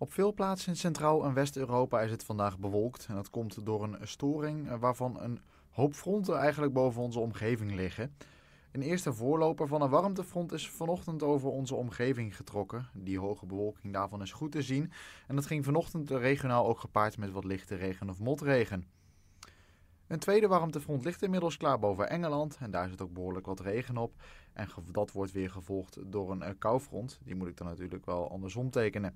Op veel plaatsen in Centraal- en West-Europa is het vandaag bewolkt. En dat komt door een storing eh, waarvan een hoop fronten eigenlijk boven onze omgeving liggen. Een eerste voorloper van een warmtefront is vanochtend over onze omgeving getrokken. Die hoge bewolking daarvan is goed te zien. En dat ging vanochtend regionaal ook gepaard met wat lichte regen of motregen. Een tweede warmtefront ligt inmiddels klaar boven Engeland en daar zit ook behoorlijk wat regen op. En dat wordt weer gevolgd door een eh, koufront. Die moet ik dan natuurlijk wel andersom tekenen.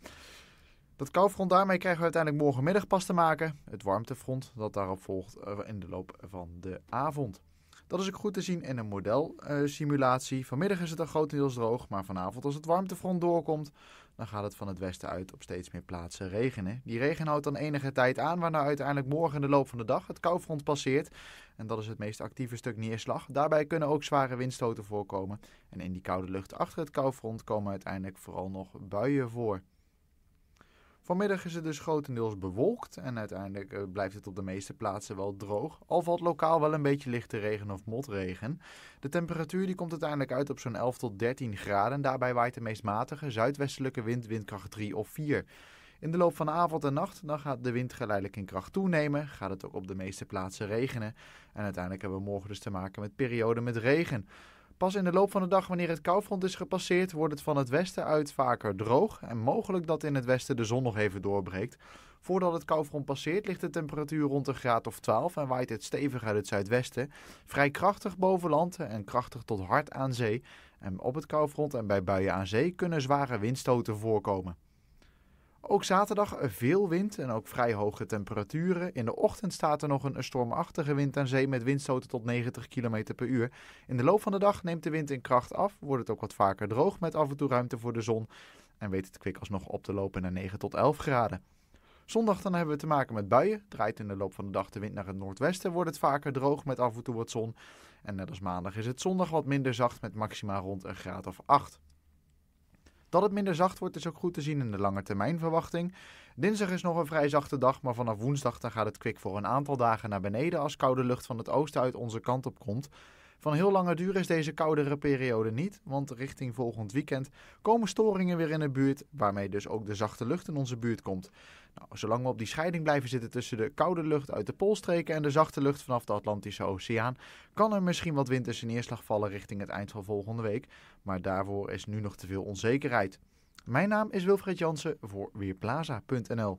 Het koufront daarmee krijgen we uiteindelijk morgenmiddag pas te maken. Het warmtefront dat daarop volgt eh, in de loop van de avond. Dat is ook goed te zien in een modelsimulatie. Vanmiddag is het al grotendeels droog, maar vanavond als het warmtefront doorkomt, dan gaat het van het westen uit op steeds meer plaatsen regenen. Die regen houdt dan enige tijd aan, waarna uiteindelijk morgen in de loop van de dag het koufront passeert. En dat is het meest actieve stuk neerslag. Daarbij kunnen ook zware windstoten voorkomen. En in die koude lucht achter het koufront komen uiteindelijk vooral nog buien voor. Vanmiddag is het dus grotendeels bewolkt en uiteindelijk eh, blijft het op de meeste plaatsen wel droog. Al valt lokaal wel een beetje lichte regen of motregen. De temperatuur die komt uiteindelijk uit op zo'n 11 tot 13 graden. Daarbij waait de meest matige zuidwestelijke wind, windkracht 3 of 4. In de loop van de avond en nacht dan gaat de wind geleidelijk in kracht toenemen, gaat het ook op de meeste plaatsen regenen. En uiteindelijk hebben we morgen dus te maken met perioden met regen. Pas in de loop van de dag, wanneer het koufront is gepasseerd, wordt het van het westen uit vaker droog en mogelijk dat in het westen de zon nog even doorbreekt. Voordat het koufront passeert ligt de temperatuur rond een graad of 12 en waait het stevig uit het zuidwesten. Vrij krachtig boven land en krachtig tot hard aan zee. En op het koufront en bij buien aan zee kunnen zware windstoten voorkomen. Ook zaterdag veel wind en ook vrij hoge temperaturen. In de ochtend staat er nog een stormachtige wind aan zee met windstoten tot 90 km per uur. In de loop van de dag neemt de wind in kracht af, wordt het ook wat vaker droog met af en toe ruimte voor de zon. En weet het kwik alsnog op te lopen naar 9 tot 11 graden. Zondag dan hebben we te maken met buien. Draait in de loop van de dag de wind naar het noordwesten, wordt het vaker droog met af en toe wat zon. En net als maandag is het zondag wat minder zacht met maxima rond een graad of 8. Dat het minder zacht wordt is ook goed te zien in de lange termijn verwachting. Dinsdag is nog een vrij zachte dag, maar vanaf woensdag dan gaat het kwik voor een aantal dagen naar beneden als koude lucht van het oosten uit onze kant op komt. Van heel lange duur is deze koudere periode niet, want richting volgend weekend komen storingen weer in de buurt, waarmee dus ook de zachte lucht in onze buurt komt. Nou, zolang we op die scheiding blijven zitten tussen de koude lucht uit de poolstreken en de zachte lucht vanaf de Atlantische Oceaan, kan er misschien wat winterse neerslag vallen richting het eind van volgende week, maar daarvoor is nu nog te veel onzekerheid. Mijn naam is Wilfred Jansen voor Weerplaza.nl.